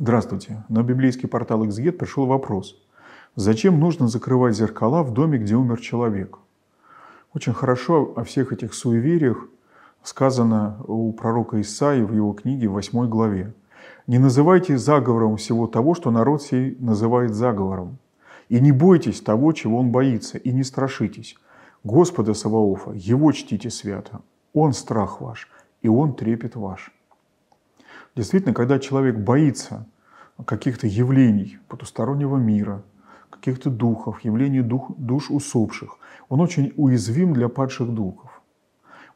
Здравствуйте. На библейский портал XGET пришел вопрос. Зачем нужно закрывать зеркала в доме, где умер человек? Очень хорошо о всех этих суевериях сказано у пророка Исаи в его книге в 8 главе. «Не называйте заговором всего того, что народ сей называет заговором, и не бойтесь того, чего он боится, и не страшитесь. Господа Саваофа, его чтите свято, он страх ваш, и он трепет ваш». Действительно, когда человек боится каких-то явлений потустороннего мира, каких-то духов, явлений дух, душ усопших, он очень уязвим для падших духов.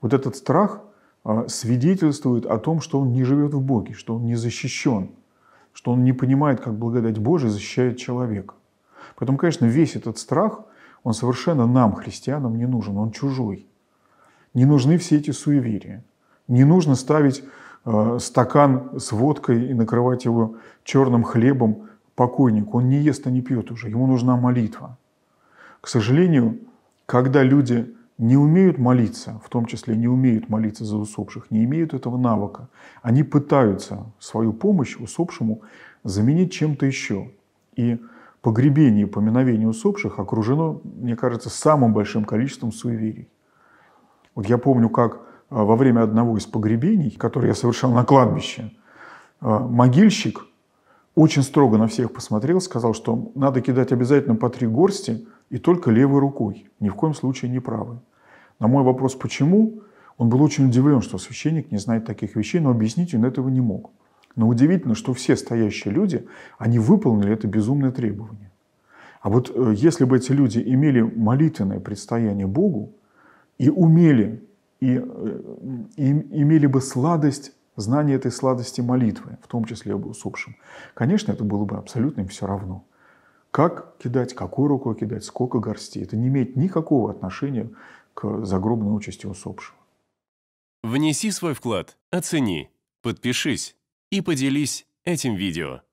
Вот этот страх а, свидетельствует о том, что он не живет в Боге, что он не защищен, что он не понимает, как благодать Божия защищает человека. Поэтому, конечно, весь этот страх, он совершенно нам, христианам, не нужен, он чужой. Не нужны все эти суеверия. Не нужно ставить Э, стакан с водкой и накрывать его черным хлебом покойник Он не ест и не пьет уже, ему нужна молитва. К сожалению, когда люди не умеют молиться, в том числе не умеют молиться за усопших, не имеют этого навыка, они пытаются свою помощь усопшему заменить чем-то еще. И погребение, поминовение усопших окружено, мне кажется, самым большим количеством суеверий. Вот я помню, как Э, во время одного из погребений, который я совершал на кладбище, э, могильщик очень строго на всех посмотрел, сказал, что надо кидать обязательно по три горсти и только левой рукой, ни в коем случае не правой. На мой вопрос, почему, он был очень удивлен, что священник не знает таких вещей, но объяснить он этого не мог. Но удивительно, что все стоящие люди, они выполнили это безумное требование. А вот э, если бы эти люди имели молитвенное предстояние Богу и умели и, э, и имели бы сладость знание этой сладости молитвы, в том числе об усопшем. Конечно, это было бы абсолютно им все равно. Как кидать, какую руку кидать, сколько горстей. Это не имеет никакого отношения к загробной участи усопшего. Внеси свой вклад, оцени, подпишись и поделись этим видео.